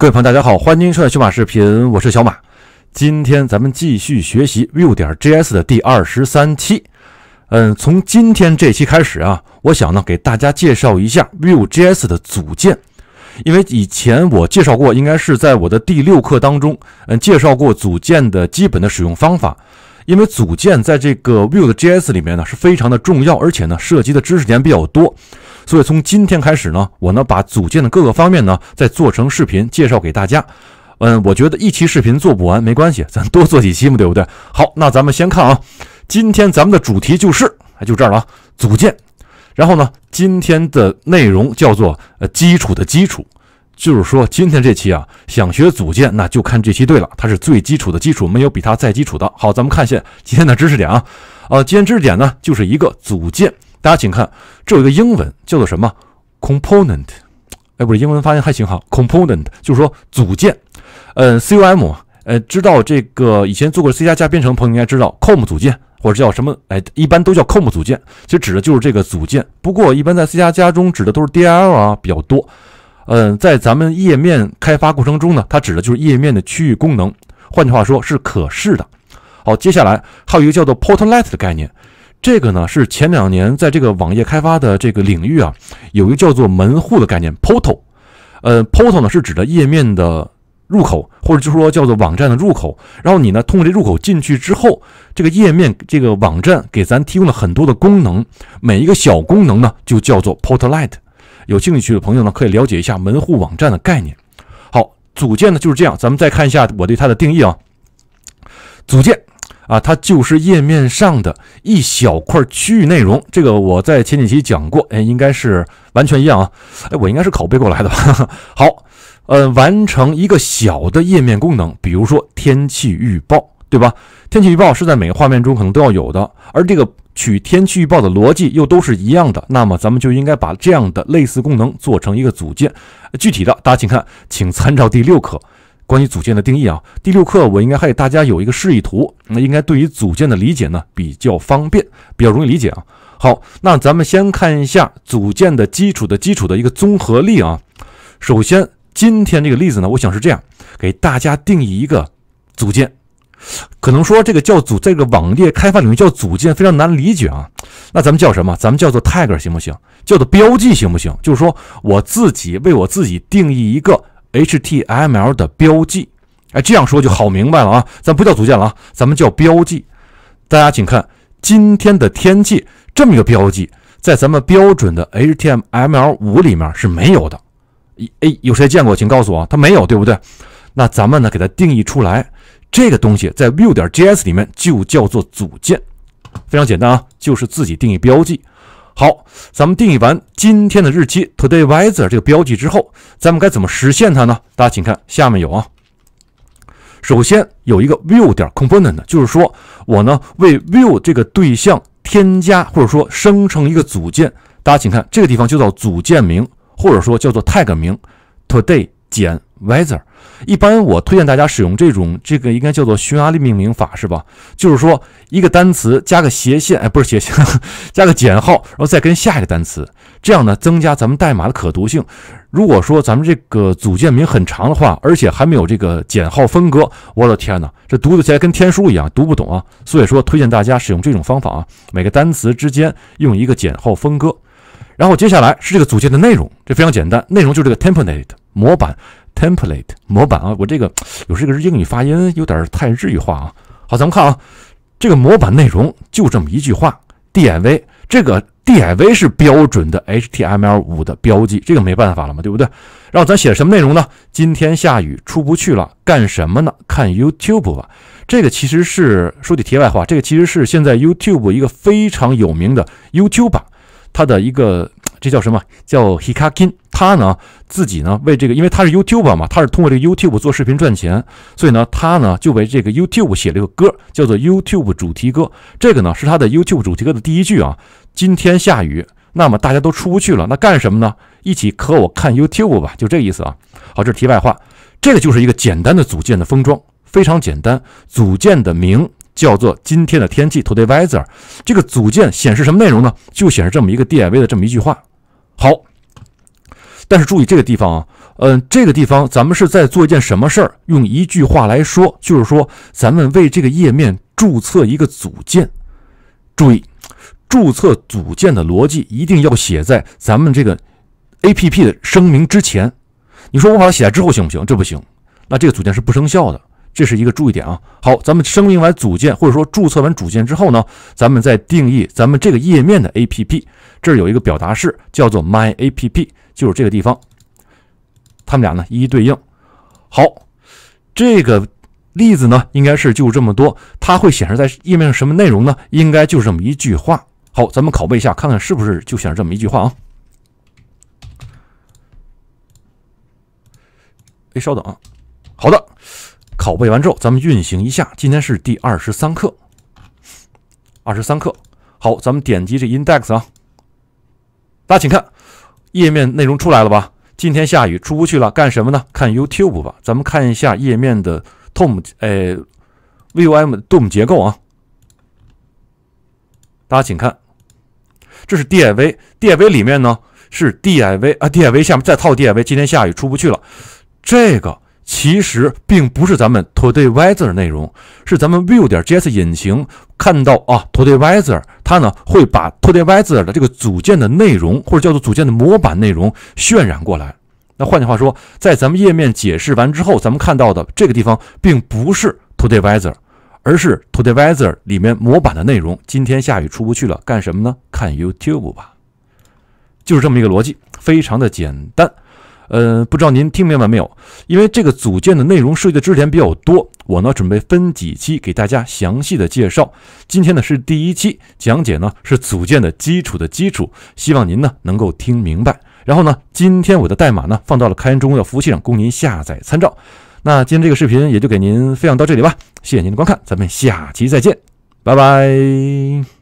各位朋友，大家好，欢迎收看小马视频，我是小马。今天咱们继续学习 Vue 点 JS 的第二十三期。嗯，从今天这期开始啊，我想呢，给大家介绍一下 Vue JS 的组件，因为以前我介绍过，应该是在我的第六课当中，嗯，介绍过组件的基本的使用方法。因为组件在这个 Vue JS 里面呢是非常的重要，而且呢涉及的知识点比较多。所以从今天开始呢，我呢把组件的各个方面呢再做成视频介绍给大家。嗯，我觉得一期视频做不完没关系，咱多做几期嘛，对不对？好，那咱们先看啊，今天咱们的主题就是，哎，就这儿了组件。然后呢，今天的内容叫做呃基础的基础，就是说今天这期啊想学组件，那就看这期对了，它是最基础的基础，没有比它再基础的。好，咱们看一下今天的知识点啊，呃，今天知识点呢就是一个组件。大家请看，这有一个英文叫做什么？component，哎，不是，英文发音还挺好。component 就是说组件，嗯，com，呃，知道这个以前做过 C 加加编程的朋友应该知道 com 组件，或者叫什么？哎，一般都叫 com 组件，其实指的就是这个组件。不过一般在 C 加加中指的都是 dl 啊比较多。嗯，在咱们页面开发过程中呢，它指的就是页面的区域功能。换句话说，是可视的。好，接下来还有一个叫做 portlet 的概念。这个呢是前两年在这个网页开发的这个领域啊，有一个叫做门户的概念，portal。呃，portal 呢是指的页面的入口，或者就是说叫做网站的入口。然后你呢通过这入口进去之后，这个页面这个网站给咱提供了很多的功能，每一个小功能呢就叫做 portlet。有兴趣的朋友呢可以了解一下门户网站的概念。好，组件呢就是这样，咱们再看一下我对它的定义啊，组件。啊，它就是页面上的一小块区域内容。这个我在前几期讲过，哎，应该是完全一样啊。哎，我应该是拷贝过来的吧？好，呃，完成一个小的页面功能，比如说天气预报，对吧？天气预报是在每个画面中可能都要有的，而这个取天气预报的逻辑又都是一样的，那么咱们就应该把这样的类似功能做成一个组件。具体的，大家请看，请参照第六课。关于组件的定义啊，第六课我应该还给大家有一个示意图，那应该对于组件的理解呢比较方便，比较容易理解啊。好，那咱们先看一下组件的基础的基础的一个综合例啊。首先，今天这个例子呢，我想是这样，给大家定义一个组件，可能说这个叫组这个网页开发领域叫组件非常难理解啊。那咱们叫什么？咱们叫做 tag 行不行？叫做标记行不行？就是说我自己为我自己定义一个。HTML 的标记，哎，这样说就好明白了啊！咱不叫组件了啊，咱们叫标记。大家请看今天的天气，这么一个标记，在咱们标准的 HTML5 里面是没有的。哎，有谁见过？请告诉我，它没有，对不对？那咱们呢，给它定义出来。这个东西在 Vue 点 JS 里面就叫做组件，非常简单啊，就是自己定义标记。好，咱们定义完今天的日期 today w e a t h e r 这个标记之后，咱们该怎么实现它呢？大家请看下面有啊，首先有一个 view 点 component，就是说我呢为 view 这个对象添加或者说生成一个组件。大家请看这个地方就叫组件名，或者说叫做 tag 名 today。减 weather，一般我推荐大家使用这种，这个应该叫做匈牙利命名法，是吧？就是说一个单词加个斜线，哎，不是斜线，加个减号，然后再跟下一个单词，这样呢增加咱们代码的可读性。如果说咱们这个组件名很长的话，而且还没有这个减号分割，我的天哪，这读起来跟天书一样，读不懂啊！所以说，推荐大家使用这种方法啊，每个单词之间用一个减号分割。然后接下来是这个组件的内容，这非常简单，内容就是这个 template。模板 template 模板啊，我这个有时这个英语发音有点太日语化啊。好，咱们看啊，这个模板内容就这么一句话，div 这个 div 是标准的 HTML 五的标记，这个没办法了嘛，对不对？然后咱写什么内容呢？今天下雨，出不去了，干什么呢？看 YouTube 吧。这个其实是说句题外话，这个其实是现在 YouTube 一个非常有名的 YouTuber，他的一个这叫什么？叫 Hikakin。他呢自己呢为这个，因为他是 YouTube 嘛，他是通过这个 YouTube 做视频赚钱，所以呢他呢就为这个 YouTube 写了一个歌，叫做 YouTube 主题歌。这个呢是他的 YouTube 主题歌的第一句啊。今天下雨，那么大家都出不去了，那干什么呢？一起和我看 YouTube 吧，就这意思啊。好，这是题外话。这个就是一个简单的组件的封装，非常简单。组件的名叫做今天的天气 Today Weather。这个组件显示什么内容呢？就显示这么一个 DIV 的这么一句话。好。但是注意这个地方啊，嗯，这个地方咱们是在做一件什么事儿？用一句话来说，就是说咱们为这个页面注册一个组件。注意，注册组件的逻辑一定要写在咱们这个 A P P 的声明之前。你说我把它写在之后行不行？这不行，那这个组件是不生效的。这是一个注意点啊。好，咱们声明完组件或者说注册完组件之后呢，咱们再定义咱们这个页面的 APP。这儿有一个表达式叫做 my APP，就是这个地方。它们俩呢一一对应。好，这个例子呢应该是就这么多。它会显示在页面上什么内容呢？应该就是这么一句话。好，咱们拷贝一下，看看是不是就显示这么一句话啊。哎，稍等，啊。好的。拷贝完之后，咱们运行一下。今天是第二十三课，二十三课。好，咱们点击这 index 啊。大家请看，页面内容出来了吧？今天下雨，出不去了，干什么呢？看 YouTube 吧。咱们看一下页面的 t o m 哎，VOM dom 结构啊。大家请看，这是 div，div 里面呢是 div 啊，div 下面再套 div。今天下雨，出不去了，这个。其实并不是咱们 today weather 的内容，是咱们 v i e w 点 JS 引擎看到啊 today weather，它呢会把 today weather 的这个组件的内容，或者叫做组件的模板内容渲染过来。那换句话说，在咱们页面解释完之后，咱们看到的这个地方并不是 today weather，而是 today weather 里面模板的内容。今天下雨出不去了，干什么呢？看 YouTube 吧，就是这么一个逻辑，非常的简单。呃，不知道您听明白没有？因为这个组件的内容涉及的知识点比较多，我呢准备分几期给大家详细的介绍。今天呢是第一期讲解呢是组件的基础的基础，希望您呢能够听明白。然后呢，今天我的代码呢放到了开源中国的服务器上供您下载参照。那今天这个视频也就给您分享到这里吧，谢谢您的观看，咱们下期再见，拜拜。